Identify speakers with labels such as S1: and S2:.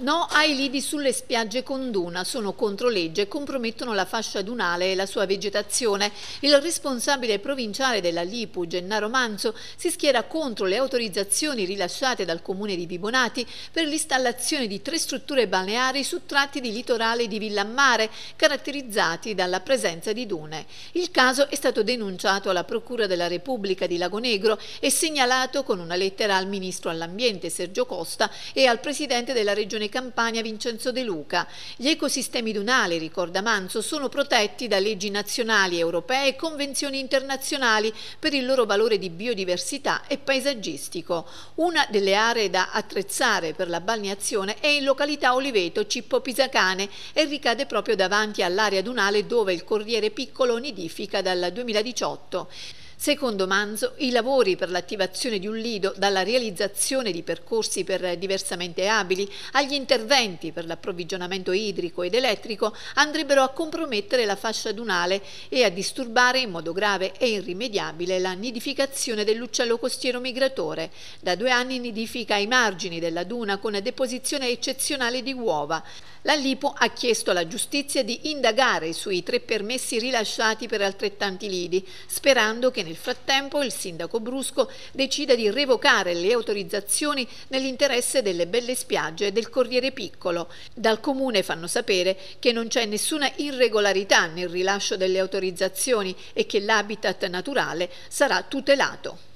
S1: No ai lidi sulle spiagge con duna, sono controlegge e compromettono la fascia dunale e la sua vegetazione. Il responsabile provinciale della Lipu, Gennaro Manzo, si schiera contro le autorizzazioni rilasciate dal comune di Vibonati per l'installazione di tre strutture balneari su tratti di litorale di Villammare, caratterizzati dalla presenza di dune. Il caso è stato denunciato alla Procura della Repubblica di Lagonegro e segnalato con una lettera al Ministro all'Ambiente, Sergio Costa, e al Presidente della Regione Regione Campania Vincenzo De Luca. Gli ecosistemi dunali, ricorda Manzo, sono protetti da leggi nazionali, europee e convenzioni internazionali per il loro valore di biodiversità e paesaggistico. Una delle aree da attrezzare per la balneazione è in località Oliveto Cippo Pisacane e ricade proprio davanti all'area dunale dove il Corriere Piccolo nidifica dal 2018. Secondo Manzo, i lavori per l'attivazione di un lido, dalla realizzazione di percorsi per diversamente abili agli interventi per l'approvvigionamento idrico ed elettrico, andrebbero a compromettere la fascia dunale e a disturbare in modo grave e irrimediabile la nidificazione dell'uccello costiero migratore. Da due anni nidifica ai margini della duna con deposizione eccezionale di uova. La Lipo ha chiesto alla giustizia di indagare sui tre permessi rilasciati per altrettanti lidi, sperando che nel frattempo il sindaco Brusco decida di revocare le autorizzazioni nell'interesse delle belle spiagge e del Corriere Piccolo. Dal comune fanno sapere che non c'è nessuna irregolarità nel rilascio delle autorizzazioni e che l'habitat naturale sarà tutelato.